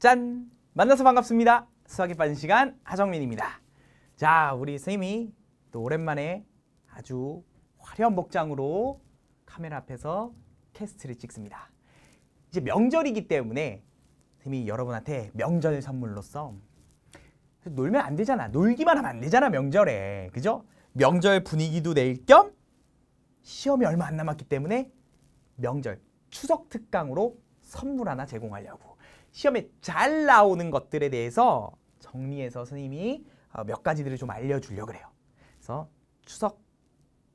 짠! 만나서 반갑습니다. 수학에 빠진 시간 하정민입니다. 자, 우리 선생님이또 오랜만에 아주 화려한 복장으로 카메라 앞에서 캐스트를 찍습니다. 이제 명절이기 때문에 선생님이 여러분한테 명절 선물로써 놀면 안 되잖아. 놀기만 하면 안 되잖아, 명절에. 그죠? 명절 분위기도 낼 겸 시험이 얼마 안 남았기 때문에 명절 추석 특강으로 선물 하나 제공하려고. 시험에 잘 나오는 것들에 대해서 정리해서 선생님이 어, 몇 가지들을 좀 알려주려 고 그래요. 그래서 추석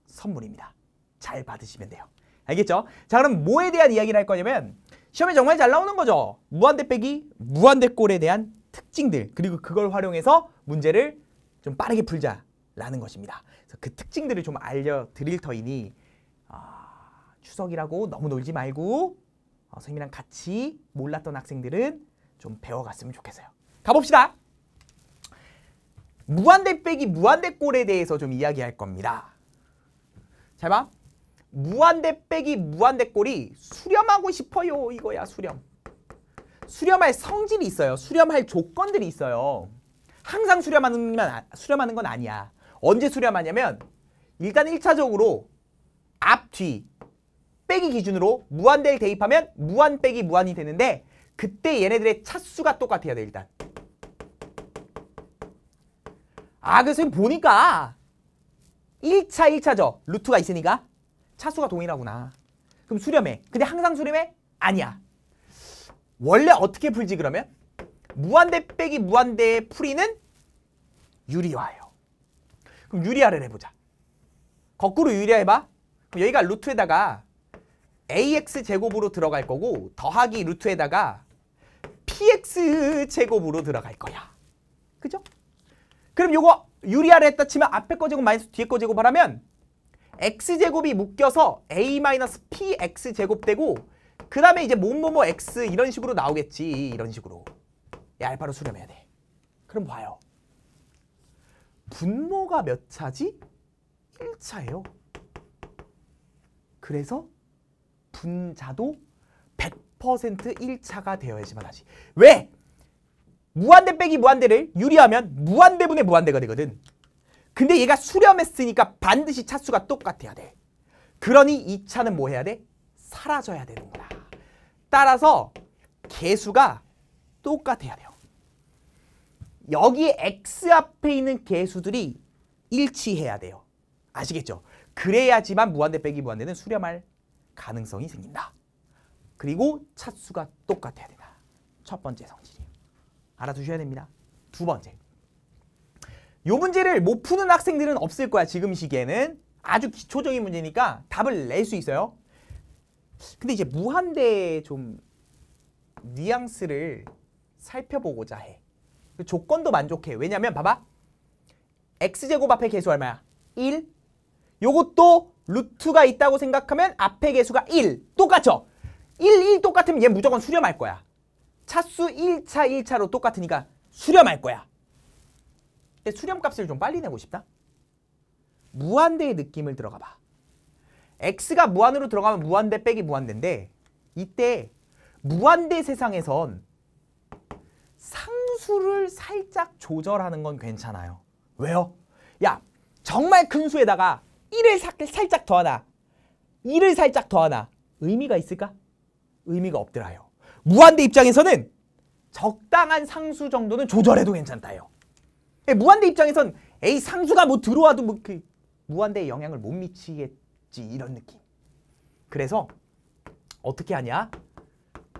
선물입니다. 잘 받으시면 돼요. 알겠죠? 자 그럼 뭐에 대한 이야기를 할 거냐면 시험에 정말 잘 나오는 거죠. 무한대 빼기, 무한대 꼴에 대한 특징들 그리고 그걸 활용해서 문제를 좀 빠르게 풀자라는 것입니다. 그래서 그 특징들을 좀 알려드릴 터이니 아, 추석이라고 너무 놀지 말고 어, 선생님이랑 같이 몰랐던 학생들은 좀 배워갔으면 좋겠어요. 가봅시다. 무한대 빼기 무한대 꼴에 대해서 좀 이야기할 겁니다. 잘 봐. 무한대 빼기 무한대 꼴이 수렴하고 싶어요. 이거야 수렴. 수렴할 성질이 있어요. 수렴할 조건들이 있어요. 항상 수렴하는, 아, 수렴하는 건 아니야. 언제 수렴하냐면 일단 1차적으로 앞, 뒤 빼기 기준으로 무한대를 대입하면 무한 빼기 무한이 되는데 그때 얘네들의 차수가 똑같아야 돼 네, 일단. 아 그래서 보니까 1차 1차죠. 루트가 있으니까 차수가 동일하구나. 그럼 수렴해. 근데 항상 수렴해? 아니야. 원래 어떻게 풀지 그러면? 무한대 빼기 무한대의 풀이는 유리화예요. 그럼 유리화를 해보자. 거꾸로 유리화해봐. 그럼 여기가 루트에다가 ax 제곱으로 들어갈 거고 더하기 루트에다가 px 제곱으로 들어갈 거야. 그죠? 그럼 요거 유리아래 했다 치면 앞에 거 제곱 마이너스 뒤에 거 제곱을 하면 x제곱이 묶여서 a-px 마이너스 제곱 되고 그 다음에 이제 뭐뭐뭐 뭐 뭐 x 이런 식으로 나오겠지. 이런 식으로. 이 알파로 수렴해야 돼. 그럼 봐요. 분모가 몇 차지? 1차예요. 그래서 분자도 100% 1차가 되어야지만 하지. 왜? 무한대 빼기 무한대를 유리하면 무한대분의 무한대가 되거든. 근데 얘가 수렴했으니까 반드시 차수가 똑같아야 돼. 그러니 이 차는 뭐 해야 돼? 사라져야 되는 거야. 따라서 개수가 똑같아야 돼요. 여기 x 앞에 있는 개수들이 일치해야 돼요. 아시겠죠? 그래야지만 무한대 빼기 무한대는 수렴할 가능성이 생긴다. 그리고 차수가 똑같아야 된다. 첫 번째 성질이. 알아두셔야 됩니다. 두 번째. 요 문제를 못 푸는 학생들은 없을 거야. 지금 시기에는. 아주 기초적인 문제니까 답을 낼 수 있어요. 근데 이제 무한대의 좀 뉘앙스를 살펴보고자 해. 그 조건도 만족해. 왜냐면 봐봐. x제곱 앞에 개수 얼마야? 1. 요것도 루트가 있다고 생각하면 앞에 개수가 1. 똑같죠? 1, 1 똑같으면 얘 무조건 수렴할 거야. 차수 1차, 1차로 똑같으니까 수렴할 거야. 근데 수렴값을 좀 빨리 내고 싶다. 무한대의 느낌을 들어가 봐. x가 무한으로 들어가면 무한대 빼기 무한대인데 이때 무한대 세상에선 상수를 살짝 조절하는 건 괜찮아요. 왜요? 야, 정말 큰 수에다가 1을 살짝 더하나 1를 살짝 더하나 의미가 있을까? 의미가 없더라요. 무한대 입장에서는 적당한 상수 정도는 조절해도 괜찮다요. 예, 무한대 입장에선 에이 상수가 뭐 들어와도 뭐그 무한대에 영향을 못 미치겠지 이런 느낌. 그래서 어떻게 하냐?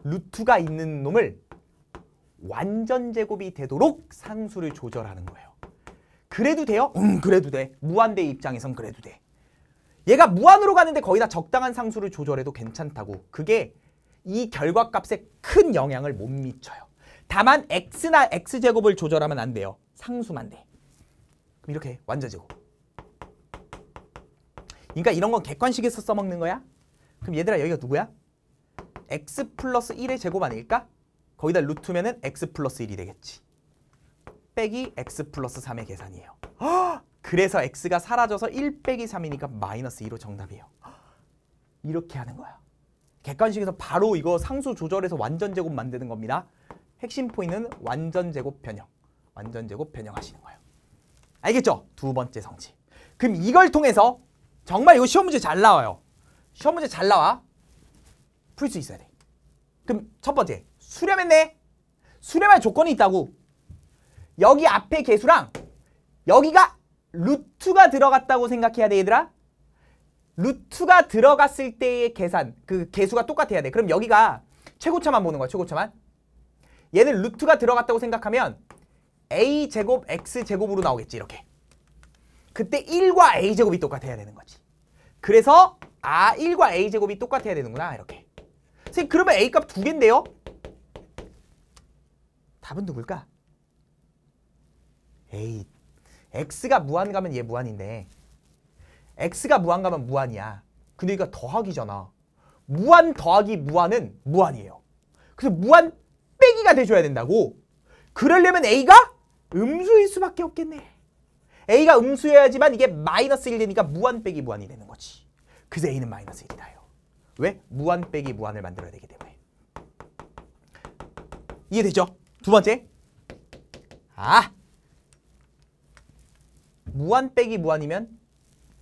루트가 있는 놈을 완전 제곱이 되도록 상수를 조절하는 거예요. 그래도 돼요? 음, 그래도 돼. 무한대 입장에선 그래도 돼. 얘가 무한으로 가는데 거의 다 적당한 상수를 조절해도 괜찮다고 그게 이 결과값에 큰 영향을 못 미쳐요. 다만 x나 x제곱을 조절하면 안 돼요. 상수만 돼. 그럼 이렇게 완전제곱. 그러니까 이런 건 객관식에서 써먹는 거야? 그럼 얘들아 여기가 누구야? x 플러스 1의 제곱 아닐까? 거기다 루트면은 x 플러스 1이 되겠지. 빼기 x 플러스 3의 계산이에요. 허! 그래서 x가 사라져서 1 빼기 3이니까 마이너스 2로 정답이에요. 이렇게 하는 거야. 객관식에서 바로 이거 상수 조절해서 완전 제곱 만드는 겁니다. 핵심 포인트는 완전 제곱 변형. 완전 제곱 변형하시는 거예요. 알겠죠? 두 번째 성질. 그럼 이걸 통해서 정말 이거 시험 문제 잘 나와요. 시험 문제 잘 나와. 풀 수 있어야 돼. 그럼 첫 번째, 수렴했네. 수렴할 조건이 있다고. 여기 앞에 개수랑 여기가 루트가 들어갔다고 생각해야 돼 얘들아. 루트가 들어갔을 때의 계산, 그 개수가 똑같아야 돼. 그럼 여기가 최고차만 보는 거야, 최고차만. 얘는 루트가 들어갔다고 생각하면 a제곱 x제곱으로 나오겠지, 이렇게. 그때 1과 a제곱이 똑같아야 되는 거지. 그래서 아, 1과 a제곱이 똑같아야 되는구나, 이렇게. 선생님, 그러면 a값 두 개인데요? 답은 누굴까? a x가 무한 가면 얘 무한인데 x가 무한 가면 무한이야. 근데 이거 더하기잖아. 무한 더하기 무한은 무한이에요. 그래서 무한 빼기가 돼줘야 된다고. 그러려면 A가 음수일 수밖에 없겠네. A가 음수여야지만 이게 마이너스 1 되니까 무한 빼기 무한이 되는 거지. 그래서 A는 마이너스 1이다요. 왜? 무한 빼기 무한을 만들어야 되기 때문에. 이해되죠? 두 번째. 아! 무한 빼기 무한이면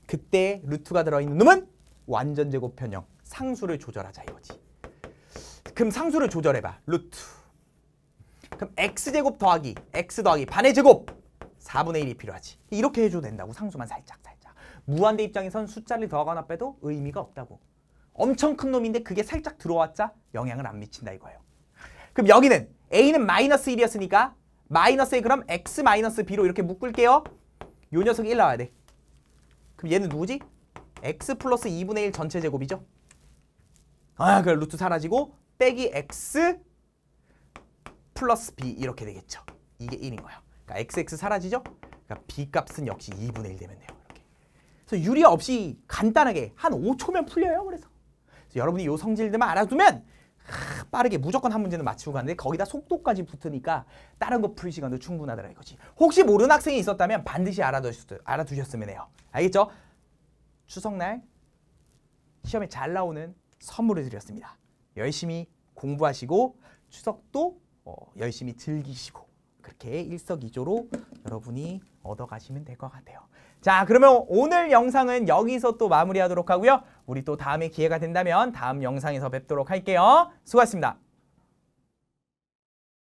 그때 루트가 들어있는 놈은 완전 제곱 편형 상수를 조절하자 이거지. 그럼 상수를 조절해봐. 루트. 그럼 x제곱 더하기 x 더하기 반의 제곱 4분의 1이 필요하지. 이렇게 해줘도 된다고 상수만 살짝 살짝. 무한대 입장에선 숫자를 더하거나 빼도 의미가 없다고. 엄청 큰 놈인데 그게 살짝 들어왔자 영향을 안 미친다 이거예요. 그럼 여기는 a는 마이너스 1이었으니까 마이너스에 그럼 x 마이너스 b로 이렇게 묶을게요. 요 녀석이 1 나와야 돼. 그럼 얘는 누구지? x 플러스 2분의 1 전체 제곱이죠. 아, 그럼 루트 사라지고 빼기 x 플러스 b 이렇게 되겠죠. 이게 1인 거예요. 그러니까 xx 사라지죠? 그러니까 b 값은 역시 2분의 1 되면 돼요. 이렇게. 그래서 유리 없이 간단하게 한 5초면 풀려요. 그래서, 그래서 여러분이 요 성질들만 알아두면 빠르게 무조건 한 문제는 맞추고 가는데 거기다 속도까지 붙으니까 다른 거 풀 시간도 충분하더라 이거지. 혹시 모르는 학생이 있었다면 반드시 알아두셨, 으면 해요. 알겠죠? 추석날 시험에 잘 나오는 선물을 드렸습니다. 열심히 공부하시고 추석도 어, 열심히 즐기시고 그렇게 일석이조로 여러분이 얻어가시면 될 것 같아요. 자 그러면 오늘 영상은 여기서 또 마무리하도록 하고요. 우리 또 다음에 기회가 된다면 다음 영상에서 뵙도록 할게요. 수고하셨습니다.